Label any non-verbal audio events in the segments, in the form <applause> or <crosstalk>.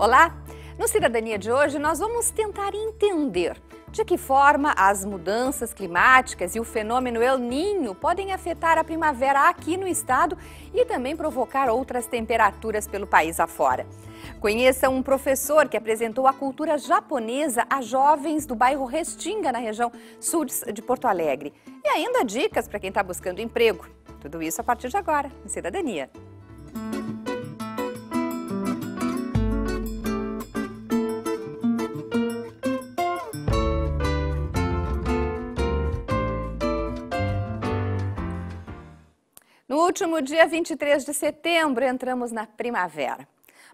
Olá! No Cidadania de hoje, nós vamos tentar entender de que forma as mudanças climáticas e o fenômeno El Ninho podem afetar a primavera aqui no estado e também provocar outras temperaturas pelo país afora. Conheça um professor que apresentou a cultura japonesa a jovens do bairro Restinga, na região sul de Porto Alegre. E ainda dicas para quem está buscando emprego. Tudo isso a partir de agora, no Cidadania. último dia 23 de setembro, entramos na primavera.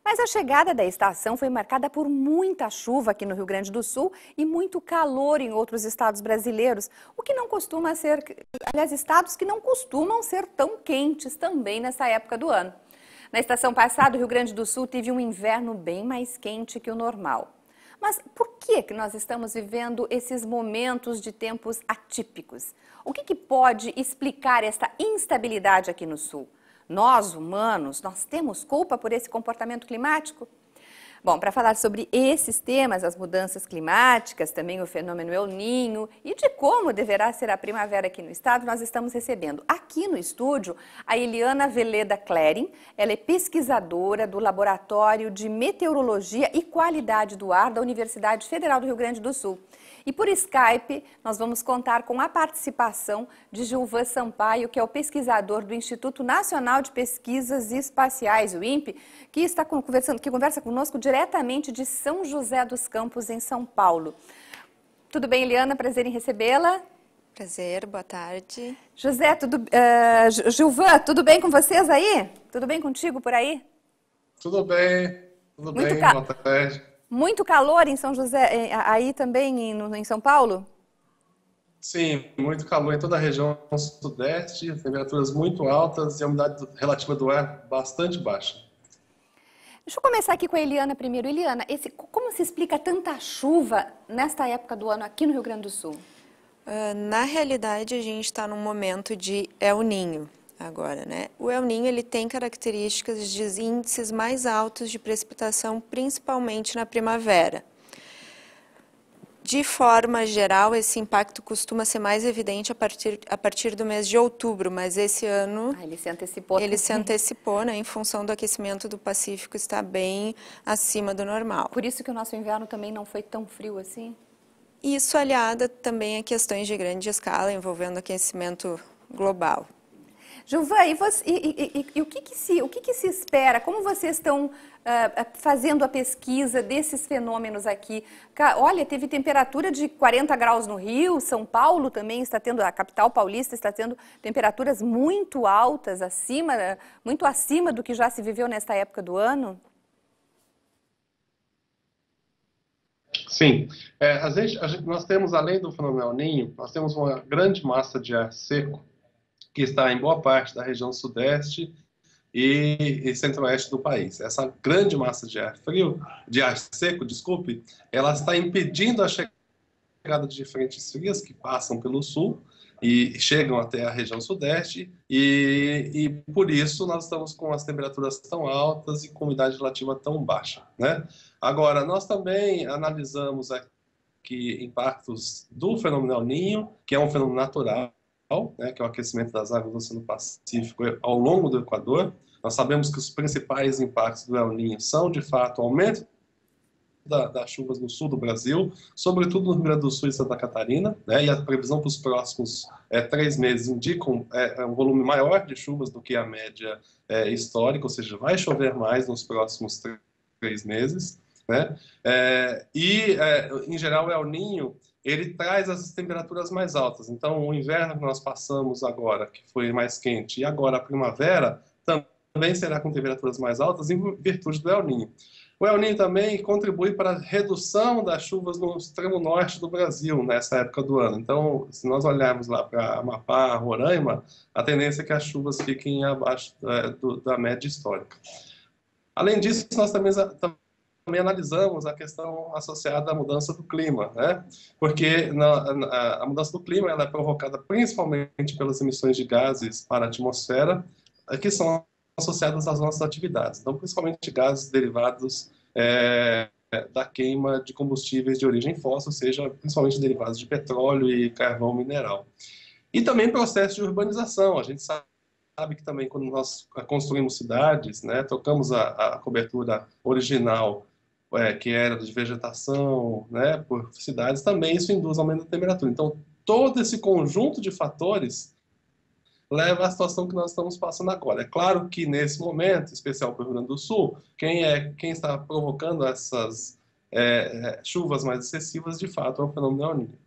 Mas a chegada da estação foi marcada por muita chuva aqui no Rio Grande do Sul e muito calor em outros estados brasileiros, o que não costuma ser, aliás, estados que não costumam ser tão quentes também nessa época do ano. Na estação passada, o Rio Grande do Sul teve um inverno bem mais quente que o normal. Mas por que, que nós estamos vivendo esses momentos de tempos atípicos? O que, que pode explicar esta instabilidade aqui no Sul? Nós, humanos, nós temos culpa por esse comportamento climático? Bom, para falar sobre esses temas, as mudanças climáticas, também o fenômeno El Ninho e de como deverá ser a primavera aqui no estado, nós estamos recebendo aqui no estúdio a Eliana Veleda Klering. Ela é pesquisadora do Laboratório de Meteorologia e Qualidade do Ar da Universidade Federal do Rio Grande do Sul. E por Skype, nós vamos contar com a participação de Gilvan Sampaio, que é o pesquisador do Instituto Nacional de Pesquisas Espaciais, o INPE, que está conversando, que conversa conosco diretamente de São José dos Campos, em São Paulo. Tudo bem, Eliana? Prazer em recebê-la. Prazer, boa tarde. José, tudo, uh, Gilvan, tudo bem com vocês aí? Tudo bem contigo por aí? Tudo bem, tudo Muito bem, cal... boa tarde. Muito calor em São José, eh, aí também em, São Paulo? Sim, muito calor em toda a região sudeste, temperaturas muito altas e a umidade relativa do ar bastante baixa. Deixa eu começar aqui com a Eliana primeiro. Eliana, esse, como se explica tanta chuva nesta época do ano aqui no Rio Grande do Sul? Uh, na realidade, a gente está num momento de El Ninho agora, né? O El Ninho ele tem características de índices mais altos de precipitação, principalmente na primavera. De forma geral, esse impacto costuma ser mais evidente a partir, a partir do mês de outubro, mas esse ano ah, ele se antecipou, ele também. se antecipou, né? Em função do aquecimento do Pacífico está bem acima do normal. Por isso que o nosso inverno também não foi tão frio assim. Isso aliada também a questões de grande escala envolvendo aquecimento global. Gilvan, e, você, e, e, e o, que, que, se, o que, que, se espera? Como vocês estão uh, fazendo a pesquisa desses fenômenos aqui? Olha, teve temperatura de 40 graus no Rio, São Paulo também está tendo, a capital paulista está tendo temperaturas muito altas, acima, muito acima do que já se viveu nesta época do ano? Sim. É, a gente, a gente, nós temos, além do fenômeno El Ninho, nós temos uma grande massa de ar seco que está em boa parte da região sudeste e, e centro-oeste do país. Essa grande massa de ar frio, de ar seco, desculpe, ela está impedindo a chegada de frentes frias que passam pelo sul e chegam até a região sudeste e, e por isso nós estamos com as temperaturas tão altas e com umidade relativa tão baixa, né? Agora, nós também analisamos aqui impactos do fenômeno El Ninho, que é um fenômeno natural, né, que é o aquecimento das águas do Oceano Pacífico ao longo do Equador. Nós sabemos que os principais impactos do El Ninho são, de fato, o aumento da, das chuvas no sul do Brasil, sobretudo no Rio Grande do Sul e Santa Catarina, né, e a previsão para os próximos é, três meses indica um, eh, é, um, volume maior de chuvas do que a média é, histórica, ou seja, vai chover mais nos próximos três, três meses. Né? e, em geral, o El Ninho ele traz as temperaturas mais altas. Então, o inverno que nós passamos agora, que foi mais quente, e agora a primavera, também será com temperaturas mais altas em virtude do El Niño. O El Niño também contribui para a redução das chuvas no extremo norte do Brasil nessa época do ano. Então, se nós olharmos lá para Amapá, Roraima, a tendência é que as chuvas fiquem abaixo é, do, da média histórica. Além disso, nós também, também analisamos a questão associada à mudança do clima, né? Porque na, na, a mudança do clima ela é provocada principalmente pelas emissões de gases para a atmosfera, eh, que são associadas às nossas atividades. Então, principalmente gases derivados é, da queima de combustíveis de origem fóssil, ou seja, principalmente derivados de petróleo e carvão mineral. E também processo de urbanização. A gente sabe sabe que também quando nós construímos cidades, né, trocamos a, a cobertura original é, que é era de vegetação, né, por cidades, também isso induz aumento da temperatura. Então, todo esse conjunto de fatores leva à situação que nós estamos passando agora. É claro que nesse momento, especial para o Rio Grande do Sul, quem é quem está provocando essas é, é chuvas mais excessivas, de fato, é o fenômeno El Niño.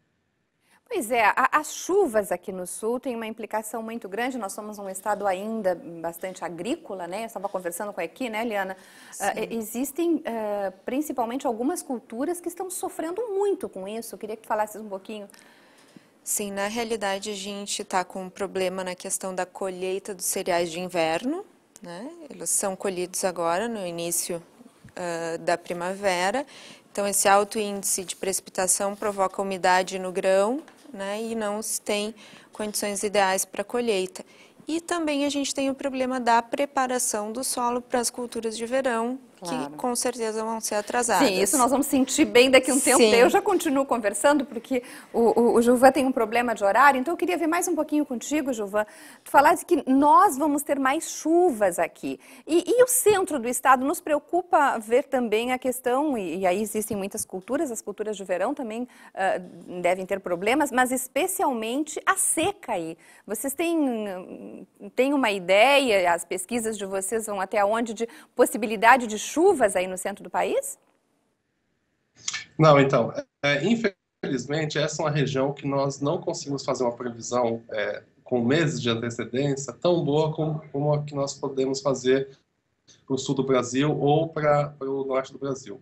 Pois é, as chuvas aqui no sul têm uma implicação muito grande. Nós somos um estado ainda bastante agrícola, né? Eu estava conversando com a Equi, né, Eliana? Uh, ah, existem uh, principalmente algumas culturas que estão sofrendo muito com isso. Eu queria que tu falasses um pouquinho. Sim, na realidade a gente está com um problema na questão da colheita dos cereais de inverno. Né? Eles são colhidos agora, no início uh, da primavera. Então, esse alto índice de precipitação provoca umidade no grão, né, e não se tem condições ideais para colheita. E também a gente tem o problema da preparação do solo para as culturas de verão, claro. que com certeza vão ser atrasadas. Sim, isso nós vamos sentir bem daqui a um tempo. Sim. Eu já continuo conversando, porque o, o, o Gilvan tem um problema de horário, então eu queria ver mais um pouquinho contigo, Gilvan. Tu falaste que nós vamos ter mais chuvas aqui. E, e o centro do estado nos preocupa ver também a questão, e, e aí existem muitas culturas, as culturas de verão também uh, devem ter problemas, mas especialmente a seca aí. Vocês têm, têm uma ideia, as pesquisas de vocês vão até onde, de possibilidade de chuvas aí no centro do país? Não, então, é, infelizmente, essa é uma região que nós não conseguimos fazer uma previsão é, com meses de antecedência tão boa como, como a que nós podemos fazer para o sul do Brasil ou para o norte do Brasil.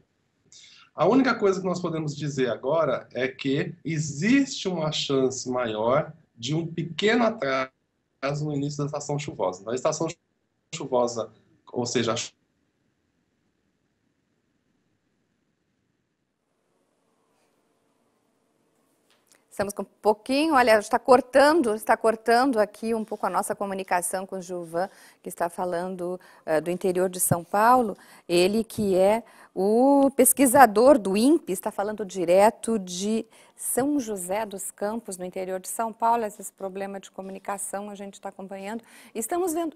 A única coisa que nós podemos dizer agora é que existe uma chance maior de um pequeno atraso no início da estação chuvosa. Na estação chuvosa, ou seja, a Estamos com um pouquinho, olha, está cortando, está cortando aqui um pouco a nossa comunicação com o Gilvan, que está falando uh, do interior de São Paulo. Ele que é o pesquisador do INPE, está falando direto de São José dos Campos, no interior de São Paulo. Esse problema de comunicação a gente está acompanhando. Estamos vendo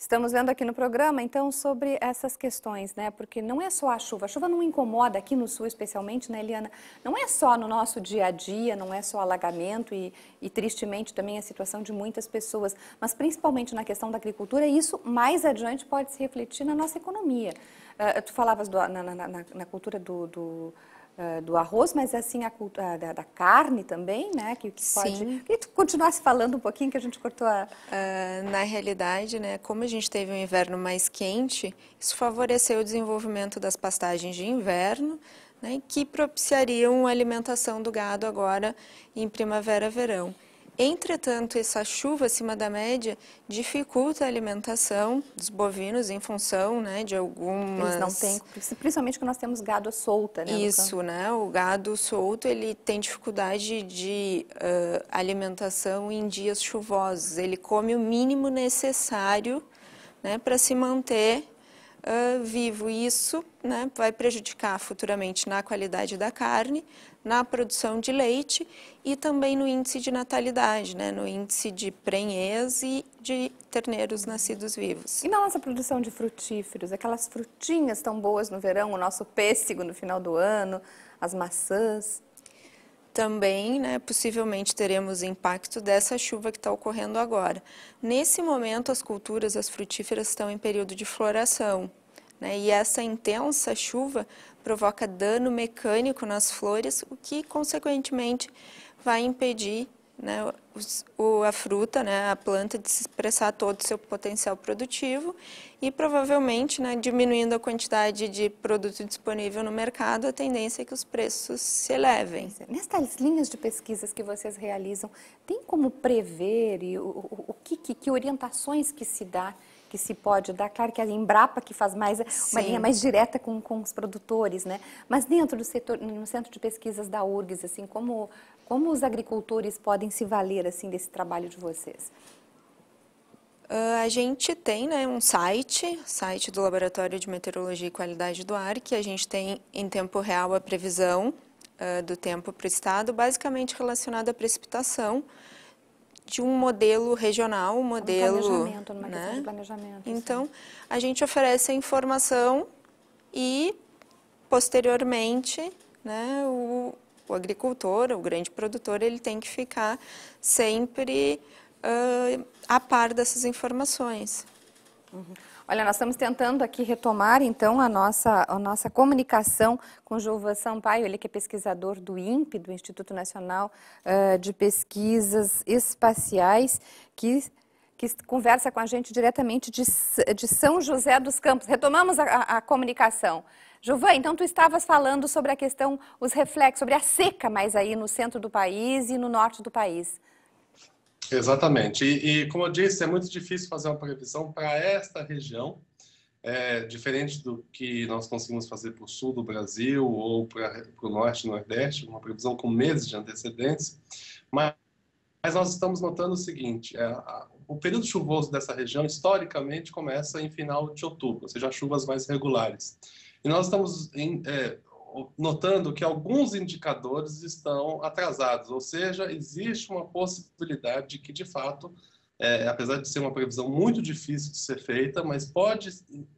Estamos vendo aqui no programa, então, sobre essas questões, né? Porque não é só a chuva. A chuva não incomoda aqui no sul, especialmente, né, Eliana? Não é só no nosso dia a dia, não é só alagamento e, e tristemente também a situação de muitas pessoas, mas principalmente na questão da agricultura, isso mais adiante pode se refletir na nossa economia. Uh, tu falavas do, na, na, na, na cultura do, do eh, do arroz, mas é assim a, a da, da, carne também, né? Que, que pode. E Que tu continuasse falando um pouquinho que a gente cortou a. Uh, na realidade, né? Como a gente teve um inverno mais quente, isso favoreceu o desenvolvimento das pastagens de inverno. Né, que propiciariam a alimentação do gado agora em primavera-verão. Entretanto, essa chuva acima da média dificulta a alimentação dos bovinos em função né, de algumas... Eles não têm, principalmente que nós temos gado solta, né? Isso, né? O gado solto, ele tem dificuldade de uh, alimentação em dias chuvosos. Ele come o mínimo necessário né, para se manter uh, vivo. E isso né, vai prejudicar futuramente na qualidade da carne, na produção de leite e também no índice de natalidade, né, no índice de prenhez e de terneiros nascidos vivos. E na nossa produção de frutíferos, aquelas frutinhas tão boas no verão, o nosso pêssego no final do ano, as maçãs? também, né, possivelmente teremos impacto dessa chuva que está ocorrendo agora. Nesse momento, as culturas, as frutíferas estão em período de floração, né, e essa intensa chuva provoca dano mecânico nas flores, o que, consequentemente, vai impedir né, o, a fruta, né, a planta, de se expressar todo o seu potencial produtivo e provavelmente, né, diminuindo a quantidade de produto disponível no mercado, a tendência é que os preços se elevem. É. Nestas linhas de pesquisas que vocês realizam, tem como prever e o, o, o que, que, que orientações que se dá que se pode dar. Claro que a Embrapa que faz mais Sim. uma linha mais direta com, com os produtores, né? Mas dentro do setor, no centro de pesquisas da URGS, assim, como como os agricultores podem se valer assim desse trabalho de vocês? Uh, a gente tem né, um site, site do Laboratório de Meteorologia e Qualidade do Ar, que a gente tem em tempo real a previsão uh, do tempo para o estado, basicamente relacionada à precipitação de um modelo regional, um modelo. Um planejamento, numa né? de planejamento. Então, assim. a gente oferece a informação e, posteriormente, né, o, o agricultor, o grande produtor, ele tem que ficar sempre uh, a par dessas informações. Uhum. Olha, nós estamos tentando aqui retomar, então, a nossa, a nossa comunicação com Gilvan Sampaio, ele que é pesquisador do INPE, do Instituto Nacional uh, de Pesquisas Espaciais, que que conversa com a gente diretamente de, de São José dos Campos. Retomamos a, a, comunicação. Gilvan, então tu estavas falando sobre a questão, os reflexos, sobre a seca mais aí no centro do país e no norte do país. Exatamente. E, e, como eu disse, é muito difícil fazer uma previsão para esta região, é, diferente do que nós conseguimos fazer para o sul do Brasil ou para o norte e nordeste, uma previsão com meses de antecedência. Mas, mas nós estamos notando o seguinte: é, a, o período chuvoso dessa região, historicamente, começa em final de outubro, ou seja, chuvas mais regulares. E nós estamos em, é, notando que alguns indicadores estão atrasados, ou seja, existe uma possibilidade de que, de fato, é, apesar de ser uma previsão muito difícil de ser feita, mas pode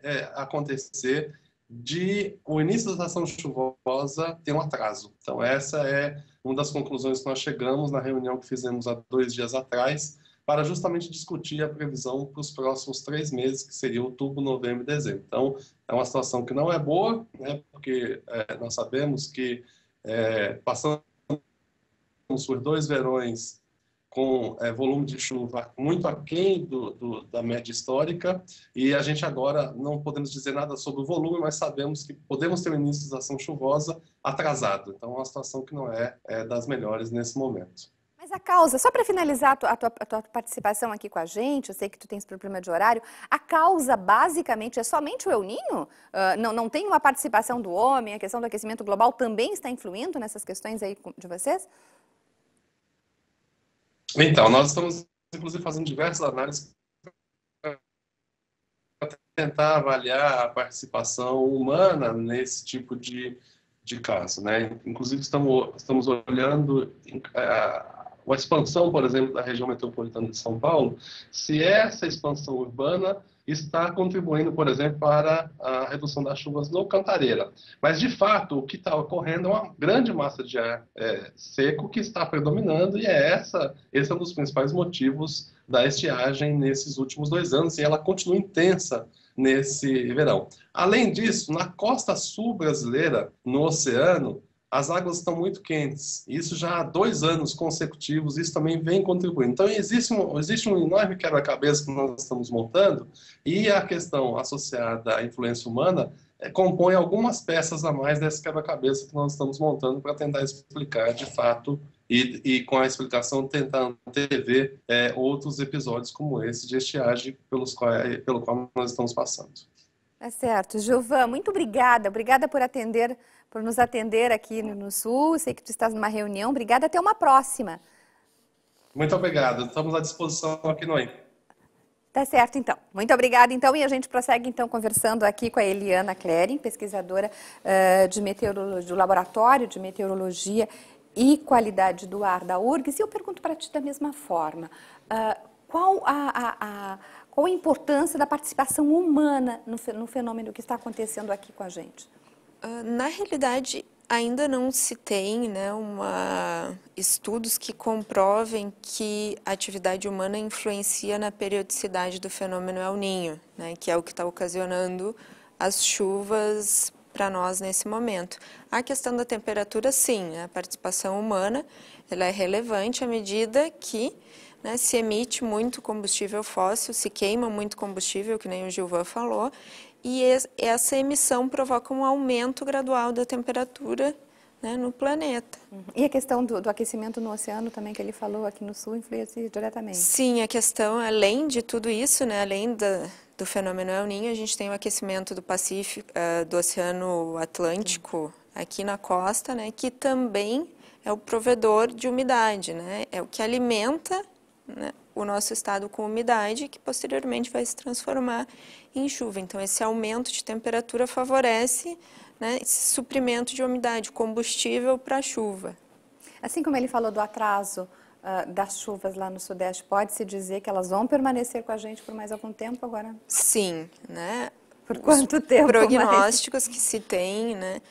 é, acontecer de o início da estação chuvosa ter um atraso. Então, essa é uma das conclusões que nós chegamos na reunião que fizemos há dois dias atrás, para justamente discutir a previsão para os próximos três meses, que seria outubro, novembro e dezembro. Então, é uma situação que não é boa, né, porque é, nós sabemos que é, passamos por dois verões com é, volume de chuva muito aquém do, do, da média histórica, e a gente agora não podemos dizer nada sobre o volume, mas sabemos que podemos ter o início da ação chuvosa atrasado. Então, é uma situação que não é, é das melhores nesse momento. Mas a causa, só para finalizar a tua, a, tua, a tua, participação aqui com a gente, eu sei que tu tens problema de horário, a causa basicamente é somente o El Ninho? Uh, ah, não, não tem uma participação do homem, a questão do aquecimento global também está influindo nessas questões aí de vocês? Então, nós estamos, inclusive, fazendo diversas análises para tentar avaliar a participação humana nesse tipo de, de caso. Né? Inclusive, estamos, estamos olhando a, eh, uma expansão, por exemplo, da região metropolitana de São Paulo, se essa expansão urbana está contribuindo, por exemplo, para a redução das chuvas no Cantareira. Mas, de fato, o que está ocorrendo é uma grande massa de ar é, seco que está predominando e é essa, esse é um dos principais motivos da estiagem nesses últimos dois anos e ela continua intensa nesse verão. Além disso, na costa sul brasileira, no oceano, as águas estão muito quentes. Isso já há dois anos consecutivos, isso também vem contribuindo. Então, existe um, existe um enorme quebra-cabeça que nós estamos montando e a questão associada à influência humana é, compõe algumas peças a mais desse quebra-cabeça que nós estamos montando para tentar explicar de fato e, e, com a explicação tentar antever é, outros episódios como esse de estiagem pelos qual, pelo qual nós estamos passando. Tá certo. Gilvan, muito obrigada. Obrigada por atender por nos atender aqui no, no Sul. Sei que tu estás numa reunião. Obrigada. Até uma próxima. Muito obrigado. Estamos à disposição aqui no INPE. Tá certo, então. Muito obrigada, então. E a gente prossegue, então, conversando aqui com a Eliana Klering, pesquisadora uh, de meteorologia, do Laboratório de Meteorologia e Qualidade do Ar da URGS. E eu pergunto para ti da mesma forma, uh, qual, a, a, a, qual a importância da participação humana no, no fenômeno que está acontecendo aqui com a gente? Ah, na realidade, ainda não se tem né, uma, estudos que comprovem que a atividade humana influencia na periodicidade do fenômeno El Ninho, né, que é o que está ocasionando as chuvas para nós nesse momento. A questão da temperatura, sim, a participação humana ela é relevante à medida que né, se emite muito combustível fóssil, se queima muito combustível, que nem o Gilvan falou, e essa emissão provoca um aumento gradual da temperatura né, no planeta. Uhum. E a questão do, do, aquecimento no oceano também que ele falou aqui no sul influencia assim diretamente? Sim, a questão, além de tudo isso, né, além da, do fenômeno El Ninho, a gente tem o aquecimento do Pacífico, uh, do Oceano Atlântico aqui na costa, né, que também é o provedor de umidade, né, é o que alimenta né, o nosso estado com umidade, que posteriormente vai se transformar em chuva. Então, esse aumento de temperatura favorece né, esse suprimento de umidade, combustível para chuva. Assim como ele falou do atraso uh, das chuvas lá no Sudeste, pode-se dizer que elas vão permanecer com a gente por mais algum tempo agora? Sim, né? Por quanto Os tempo? Prognósticos mais? que se tem, né?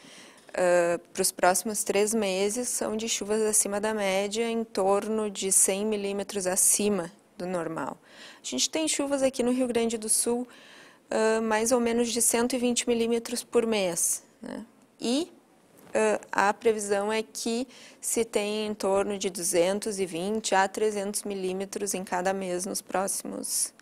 Uh, para os próximos três meses são de chuvas acima da média, em torno de 100 milímetros acima do normal. A gente tem chuvas aqui no Rio Grande do Sul uh, mais ou menos de 120 milímetros por mês. Né? E uh, a previsão é que se tem em torno de 220 a 300 milímetros em cada mês nos próximos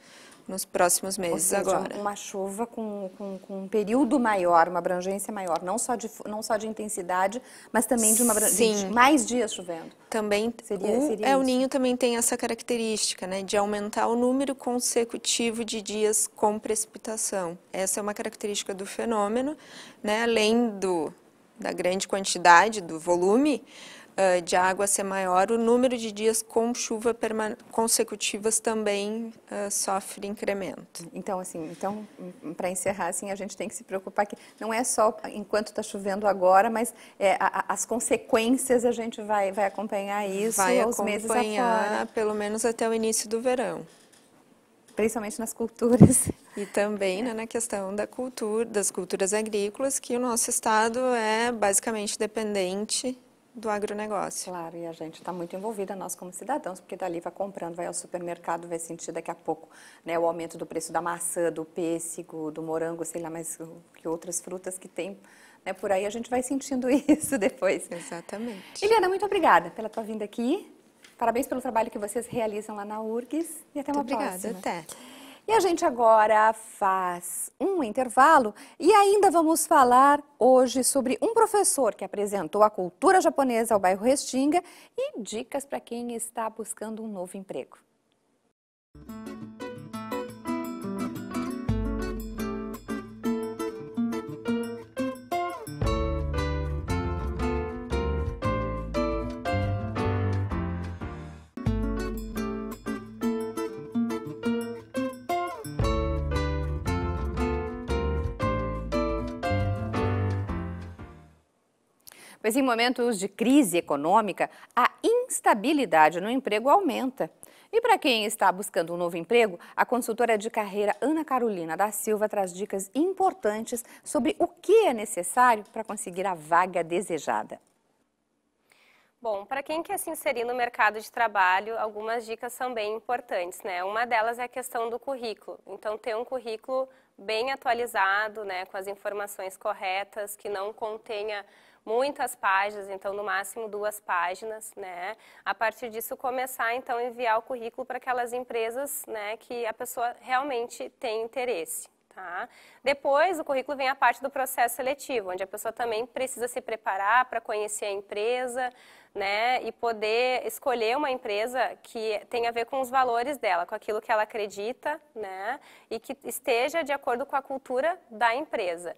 nos próximos meses seja, agora. Uma chuva com, com, com, um período maior, uma abrangência maior, não só de, não só de intensidade, mas também de, uma, de mais dias chovendo. Também seria, o seria o Ninho também tem essa característica, né, de aumentar o número consecutivo de dias com precipitação. Essa é uma característica do fenômeno, né, além do da grande quantidade, do volume, ah, de água ser maior, o número de dias com chuva consecutivas também uh, sofre incremento. Então, assim, então hum, para encerrar, assim, a gente tem que se preocupar que não é só enquanto está chovendo agora, mas é, a, as consequências a gente vai, vai acompanhar isso vai aos acompanhar, meses afora. pelo menos até o início do verão principalmente nas culturas. <laughs> E também né, na questão da cultura, das culturas agrícolas, que o nosso estado é basicamente dependente do agronegócio. Claro, e a gente está muito envolvida, nós como cidadãos, porque dali vai comprando, vai ao supermercado, vai sentir daqui a pouco né, o aumento do preço da maçã, do pêssego, do morango, sei lá, mas que outras frutas que tem né, por aí, a gente vai sentindo <laughs> isso depois. Exatamente. Eliana, muito obrigada pela tua vinda aqui. Parabéns pelo trabalho que vocês realizam lá na URGS e até uma obrigada, próxima. Obrigada, até. E a gente agora faz um intervalo e ainda vamos falar hoje sobre um professor que apresentou a cultura japonesa ao bairro Restinga e dicas para quem está buscando um novo emprego. Mas em momentos de crise econômica, a instabilidade no emprego aumenta. E para quem está buscando um novo emprego, a consultora de carreira Ana Carolina da Silva traz dicas importantes sobre o que é necessário para conseguir a vaga desejada. Bom, para quem quer se inserir no mercado de trabalho, algumas dicas são bem importantes, né? Uma delas é a questão do currículo. Então, ter um currículo bem atualizado, né, com as informações corretas, que não contenha muitas páginas, então no máximo duas páginas, né? A partir disso começar então a enviar o currículo para aquelas empresas, né, que a pessoa realmente tem interesse. Tá? Depois, o currículo vem a parte do processo seletivo, onde a pessoa também precisa se preparar para conhecer a empresa, né, e poder escolher uma empresa que tenha a ver com os valores dela, com aquilo que ela acredita, né, e que esteja de acordo com a cultura da empresa.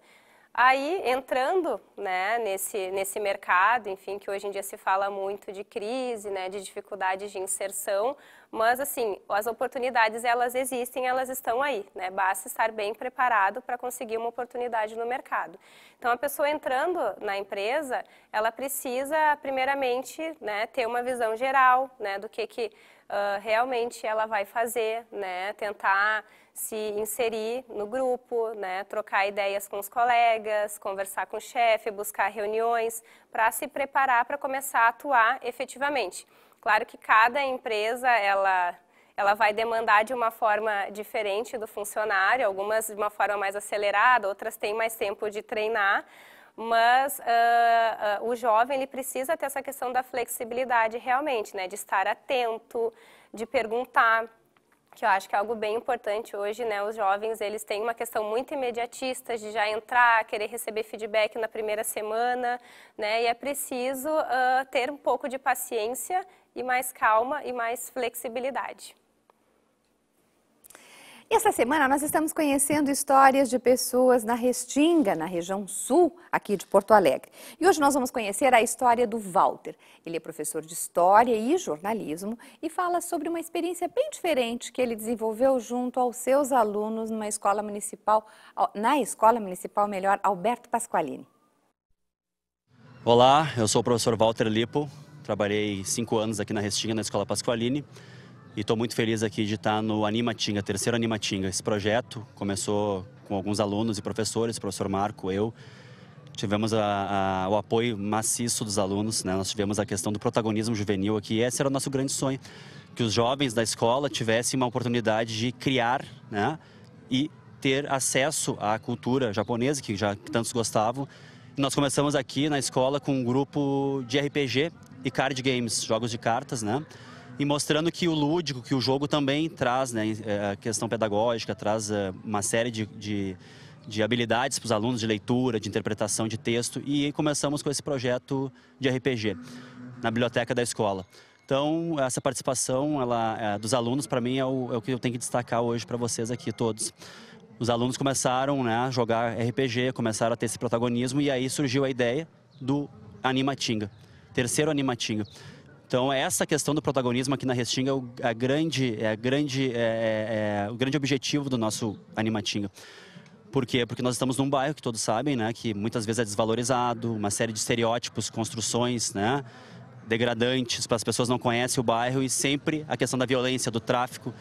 Aí, entrando né, nesse, nesse mercado, enfim, que hoje em dia se fala muito de crise, né, de dificuldades de inserção, mas, assim, as oportunidades, elas existem, elas estão aí, né? Basta estar bem preparado para conseguir uma oportunidade no mercado. Então, a pessoa entrando na empresa, ela precisa, primeiramente, né, ter uma visão geral, né, do que, que uh, realmente ela vai fazer, né, tentar se inserir no grupo, né, trocar ideias com os colegas, conversar com o chefe, buscar reuniões, para se preparar para começar a atuar efetivamente. Claro que cada empresa ela ela vai demandar de uma forma diferente do funcionário, algumas de uma forma mais acelerada, outras têm mais tempo de treinar, mas uh, uh, o jovem ele precisa ter essa questão da flexibilidade realmente, né, de estar atento, de perguntar, que eu acho que é algo bem importante hoje, né? Os jovens, eles têm uma questão muito imediatista de já entrar, querer receber feedback na primeira semana, né? E é preciso uh, ter um pouco de paciência e mais calma e mais flexibilidade. Esta semana nós estamos conhecendo histórias de pessoas na Restinga, na região sul aqui de Porto Alegre. E hoje nós vamos conhecer a história do Walter. Ele é professor de História e Jornalismo e fala sobre uma experiência bem diferente que ele desenvolveu junto aos seus alunos numa escola municipal, na Escola Municipal Melhor Alberto Pasqualini. Olá, eu sou o professor Walter Lipo, trabalhei cinco anos aqui na Restinga, na Escola Pasqualini. E estou muito feliz aqui de estar tá no Animatinga, terceiro Animatinga. Esse projeto começou com alguns alunos e professores, o professor Marco, eu. Tivemos a, a, o apoio maciço dos alunos, né? nós tivemos a questão do protagonismo juvenil aqui. Esse era o nosso grande sonho, que os jovens da escola tivessem uma oportunidade de criar né? e ter acesso à cultura japonesa, que já que tantos gostavam. E nós começamos aqui na escola com um grupo de RPG e card games, jogos de cartas, né? e mostrando que o lúdico, que o jogo também traz, né, é, a questão pedagógica, traz eh, uma série de, de, de habilidades para os alunos de leitura, de interpretação de texto, e começamos com esse projeto de RPG na biblioteca da escola. Então, essa participação ela, é, dos alunos, para mim, é o, é o que eu tenho que destacar hoje para vocês aqui todos os alunos começaram né, a jogar RPG, começaram a ter esse protagonismo e aí surgiu a ideia do Animatinga, terceiro Animatinga. Então, essa questão do protagonismo aqui na Restinga é, é a grande, é, a grande, é, é, é, o grande objetivo do nosso Animatinga. Por quê? Porque nós estamos num bairro que todos sabem, né, que muitas vezes é desvalorizado, uma série de estereótipos, construções, né, degradantes para as pessoas não conhecem o bairro e sempre a questão da violência, do tráfico.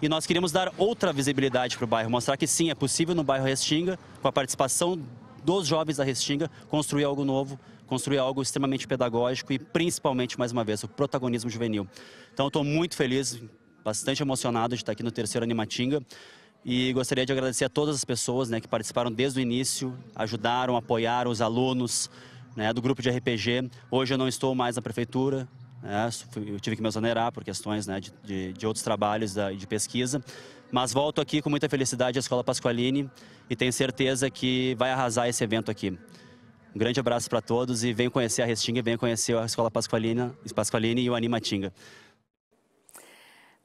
E nós queríamos dar outra visibilidade para o bairro, mostrar que sim, é possível no bairro Restinga, com a participação dos jovens da Restinga, construir algo novo construir algo extremamente pedagógico e, principalmente, mais uma vez, o protagonismo juvenil. Então, estou muito feliz, bastante emocionado de estar aqui no terceiro Animatinga. E gostaria de agradecer a todas as pessoas né, que participaram desde o início, ajudaram, apoiaram os alunos né, do grupo de RPG. Hoje eu não estou mais na prefeitura, né, eu tive que me exonerar por questões né, de, de, outros trabalhos e de pesquisa. Mas volto aqui com muita felicidade à Escola Pasqualini e tenho certeza que vai arrasar esse evento aqui. Um grande abraço para todos e venham conhecer a Restinga, venham conhecer a Escola Pasqualina, Pasqualina e o Animatinga.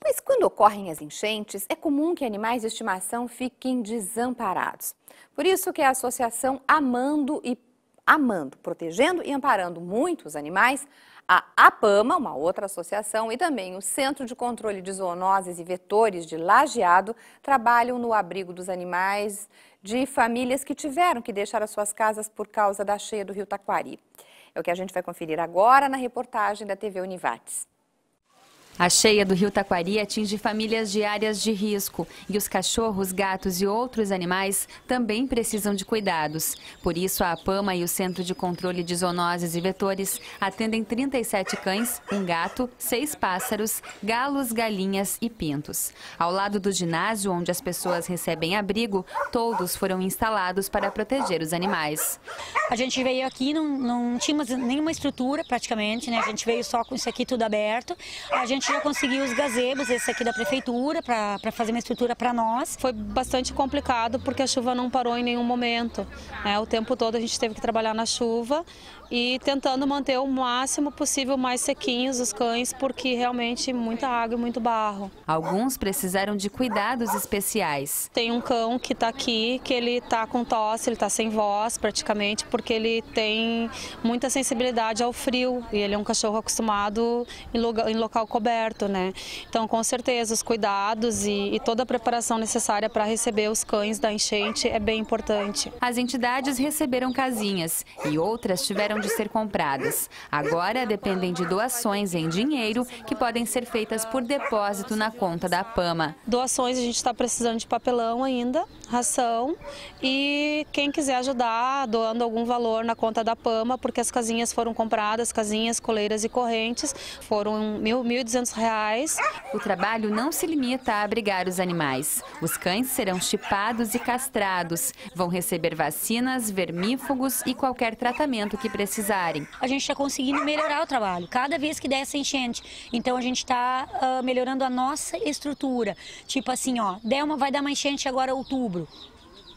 Mas quando ocorrem as enchentes, é comum que animais de estimação fiquem desamparados. Por isso que a associação Amando e Amando, protegendo e amparando muitos animais, a APAMA, uma outra associação, e também o Centro de Controle de Zoonoses e Vetores de Lajeado trabalham no abrigo dos animais de famílias que tiveram que deixar as suas casas por causa da cheia do rio Taquari. É o que a gente vai conferir agora na reportagem da TV Univates. A cheia do rio Taquari atinge famílias de áreas de risco e os cachorros, gatos e outros animais também precisam de cuidados. Por isso, a APAMA e o Centro de Controle de Zoonoses e Vetores atendem 37 cães, um gato, seis pássaros, galos, galinhas e pintos. Ao lado do ginásio, onde as pessoas recebem abrigo, todos foram instalados para proteger os animais. A gente veio aqui, não, não tínhamos nenhuma estrutura praticamente, né? a gente veio só com isso aqui tudo aberto. A gente gente já conseguiu os gazebos, esse aqui da prefeitura, para fazer uma estrutura para nós. Foi bastante complicado porque a chuva não parou em nenhum momento. Né? O tempo todo a gente teve que trabalhar na chuva e tentando manter o máximo possível mais sequinhos os cães, porque realmente muita água e muito barro. Alguns precisaram de cuidados especiais. Tem um cão que está aqui, que ele está com tosse, ele está sem voz praticamente, porque ele tem muita sensibilidade ao frio e ele é um cachorro acostumado em, lugar, em local coberto, né? Então, com certeza, os cuidados e, e toda a preparação necessária para receber os cães da enchente é bem importante. As entidades receberam casinhas e outras tiveram de ser compradas. Agora dependem de doações em dinheiro que podem ser feitas por depósito na conta da PAMA. Doações a gente está precisando de papelão ainda, ração e quem quiser ajudar doando algum valor na conta da PAMA, porque as casinhas foram compradas, casinhas, coleiras e correntes, foram R$ 1.200. O trabalho não se limita a abrigar os animais. Os cães serão chipados e castrados, vão receber vacinas, vermífugos e qualquer tratamento que precisem precisarem. A gente está conseguindo melhorar o trabalho cada vez que der essa enchente. Então a gente está uh, ah, melhorando a nossa estrutura. Tipo assim, ó, Delma vai dar uma enchente agora outubro.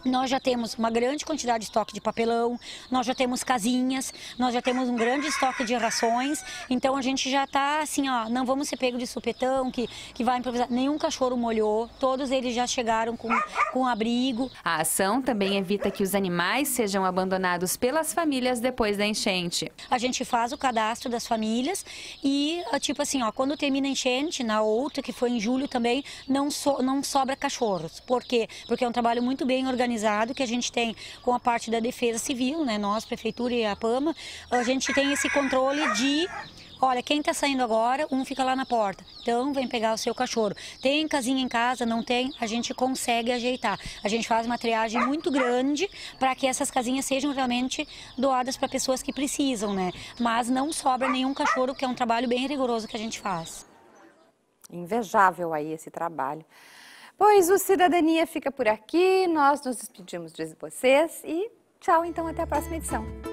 Nós já temos uma grande quantidade de estoque de papelão, nós já temos casinhas, nós já temos um grande estoque de rações. Então a gente já está assim, ó, não vamos ser pego de supetão, que, que vai improvisar. Nenhum cachorro molhou, todos eles já chegaram com, com abrigo. A ação também evita que os animais sejam abandonados pelas famílias depois da enchente. A gente faz o cadastro das famílias e, ah, tipo assim, ó, quando termina a enchente, na outra, que foi em julho também, não, so, não sobra cachorros. Por quê? Porque é um trabalho muito bem organizado organizado que a gente tem com a parte da defesa civil, né? Nós, prefeitura e a PAMA, a gente tem esse controle de Olha, quem está saindo agora, um fica lá na porta. Então, vem pegar o seu cachorro. Tem casinha em casa, não tem? A gente consegue ajeitar. A gente faz uma triagem muito grande para que essas casinhas sejam realmente doadas para pessoas que precisam, né? Mas não sobra nenhum cachorro, que é um trabalho bem rigoroso que a gente faz. Invejável aí esse trabalho. Pois o Cidadania fica por aqui, nós nos despedimos de vocês e tchau, então até a próxima edição.